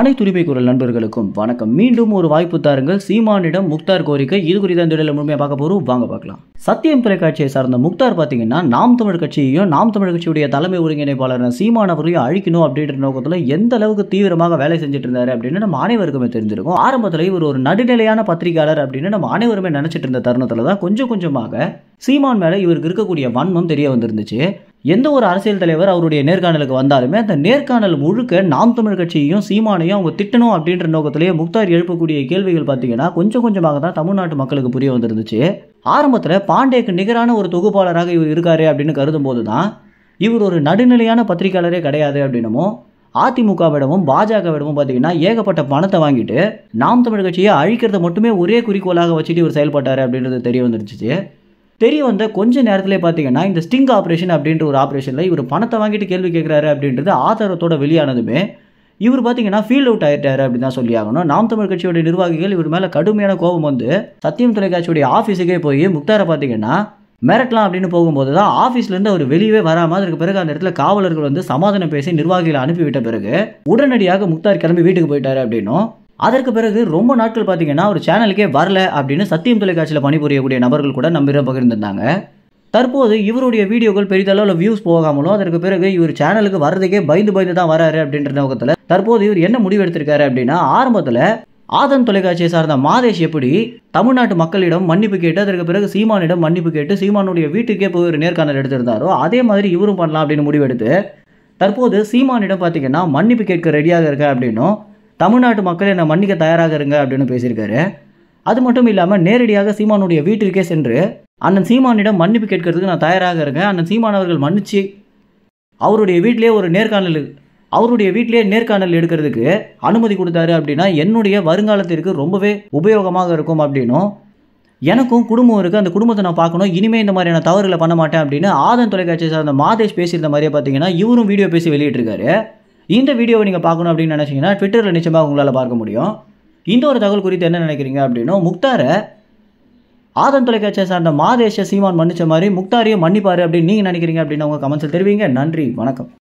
அனைத்து உரிமை குரல் நண்பர்களுக்கும் வணக்கம் மீண்டும் ஒரு வாய்ப்பு தாருங்கள் சீமானிடம் முக்தார் கோரிக்கை இது குறித்த அந்த இடையில முழுமையாக பார்க்க போகிறோம் வாங்க பார்க்கலாம் சத்தியம் தொலைக்காட்சியை சார்ந்த முக்தார் பார்த்தீங்கன்னா நாம் தமிழ் கட்சியையும் நாம் தமிழ் கட்சியுடைய தலைமை ஒருங்கிணைப்பாளர் சீமான் அவரையும் அழிக்கணும் அப்படின்ற நோக்கத்தில் எந்த அளவுக்கு தீவிரமாக வேலை செஞ்சுட்டு இருந்தார் அப்படின்னு நம்ம அனைவருக்குமே தெரிஞ்சிருக்கும் ஆரம்பத்தில் இவர் ஒரு நடுநிலையான பத்திரிகையாளர் அப்படின்னு நம்ம அனைவருமே நினச்சிட்டு இருந்த தருணத்தில் தான் கொஞ்சம் கொஞ்சமாக சீமான் மேலே இவருக்கு இருக்கக்கூடிய வன்மம் தெரிய வந்திருந்துச்சு எந்த ஒரு அரசியல் தலைவர் அவருடைய நேர்காணலுக்கு வந்தாலுமே அந்த நேர்காணல் முழுக்க நாம் தமிழ் கட்சியையும் சீமானையும் அவங்க திட்டணும் அப்படின்ற நோக்கத்திலேயே முக்தார் எழுப்பக்கூடிய கேள்விகள் பார்த்தீங்கன்னா கொஞ்சம் கொஞ்சமாக தான் தமிழ்நாட்டு மக்களுக்கு புரிய வந்துருந்துச்சு ஆரம்பத்தில் பாண்டேக்கு நிகரான ஒரு தொகுப்பாளராக இவர் இருக்காரு அப்படின்னு கருதும் போது தான் இவர் ஒரு நடுநிலையான பத்திரிகையாளரே கிடையாது அப்படின்னமோ அதிமுகவிடமும் பாஜகவிடமும் பார்த்தீங்கன்னா ஏகப்பட்ட பணத்தை வாங்கிட்டு நாம் தமிழ் கட்சியை அழிக்கிறத மட்டுமே ஒரே குறிக்கோளாக வச்சுட்டு இவர் செயல்பட்டார் அப்படின்றது தெரிய வந்துருச்சு தெரிய வந்த கொஞ்ச நேரத்திலே பார்த்தீங்கன்னா இந்த ஸ்டிங் ஆப்ரேஷன் அப்படின்ற ஒரு ஆப்ரேஷனில் இவர் பணத்தை வாங்கிட்டு கேள்வி கேட்குறாரு அப்படின்றது ஆதாரத்தோட வெளியானதுமே இவர் பார்த்தீங்கன்னா ஃபீல்ட் அவுட் ஆகிட்டாரு அப்படின்னு தான் சொல்லி ஆகணும் நாம் தமிழ் கட்சியுடைய நிர்வாகிகள் இவர் மேலே கடுமையான கோபம் வந்து சத்தியம் தொலைக்காட்சியுடைய ஆஃபீஸுக்கே போய் முக்தாரை பார்த்தீங்கன்னா மிரட்டலாம் அப்படின்னு போகும்போது தான் ஆஃபீஸ்லேருந்து அவர் வெளியே வராமல் அதற்கு பிறகு அந்த இடத்துல காவலர்கள் வந்து சமாதானம் பேசி நிர்வாகிகளை அனுப்பிவிட்ட பிறகு உடனடியாக முக்தார் கிளம்பி வீட்டுக்கு போயிட்டாரு அப்படின்னும் அதற்கு பிறகு ரொம்ப நாட்கள் பார்த்தீங்கன்னா ஒரு சேனலுக்கே வரல அப்படின்னு சத்தியம் தொலைக்காட்சியில் பணிபுரியக்கூடிய நபர்கள் கூட நம்பிடம் பகிர்ந்திருந்தாங்க தற்போது இவருடைய வீடியோக்கள் பெரிதளவில் வியூஸ் போகாமலும் அதற்கு பிறகு இவர் சேனலுக்கு வர்றதுக்கே பயந்து பயந்து தான் வராரு அப்படின்ற நோக்கத்தில் தற்போது இவர் என்ன முடிவு எடுத்திருக்காரு அப்படின்னா ஆரம்பத்தில் ஆதன் தொலைக்காட்சியை சார்ந்த மாதேஷ் எப்படி தமிழ்நாட்டு மக்களிடம் மன்னிப்பு கேட்டு அதற்கு பிறகு சீமானிடம் மன்னிப்பு கேட்டு சீமானுடைய வீட்டுக்கே போய் ஒரு நேர்காணல் எடுத்திருந்தாரோ அதே மாதிரி இவரும் பண்ணலாம் அப்படின்னு முடிவெடுத்து தற்போது சீமானிடம் பார்த்தீங்கன்னா மன்னிப்பு கேட்க ரெடியாக இருக்க அப்படின்னும் தமிழ்நாட்டு மக்கள் என்னை மன்னிக்க தயாராக இருங்க அப்படின்னு பேசியிருக்காரு அது மட்டும் இல்லாமல் நேரடியாக சீமானுடைய வீட்டிற்கே சென்று அண்ணன் சீமானிடம் மன்னிப்பு கேட்கறதுக்கு நான் தயாராக இருங்க அண்ணன் சீமான் அவர்கள் மன்னிச்சு அவருடைய வீட்டிலே ஒரு நேர்காணல் அவருடைய வீட்டிலே நேர்காணல் எடுக்கிறதுக்கு அனுமதி கொடுத்தாரு அப்படின்னா என்னுடைய வருங்காலத்திற்கு ரொம்பவே உபயோகமாக இருக்கும் அப்படின்னும் எனக்கும் குடும்பம் இருக்குது அந்த குடும்பத்தை நான் பார்க்கணும் இனிமேல் இந்த மாதிரியான தவறுகளை பண்ண மாட்டேன் அப்படின்னு ஆதன் தொலைக்காட்சியை சார்ந்த மாதேஷ் பேசியிருந்த மாதிரியே பார்த்தீங்கன்னா இவரும் வீடியோ பேசி வெளியிட்டிருக்காரு இந்த வீடியோவை நீங்கள் பார்க்கணும் அப்படின்னு நினச்சிங்கன்னா ட்விட்டரில் நிச்சயமாக உங்களால் பார்க்க முடியும் இந்த ஒரு தகவல் குறித்து என்ன நினைக்கிறீங்க அப்படின்னா முக்தாரை ஆதன் தொலைக்காட்சியை சார்ந்த மாதேஷ சீமான் மன்னிச்ச மாதிரி முக்தாரியை மன்னிப்பார் அப்படின்னு நீங்கள் நினைக்கிறீங்க அப்படின்னு உங்கள் கமெண்ட்ஸில் தெரிவிங்க நன்றி வணக்கம்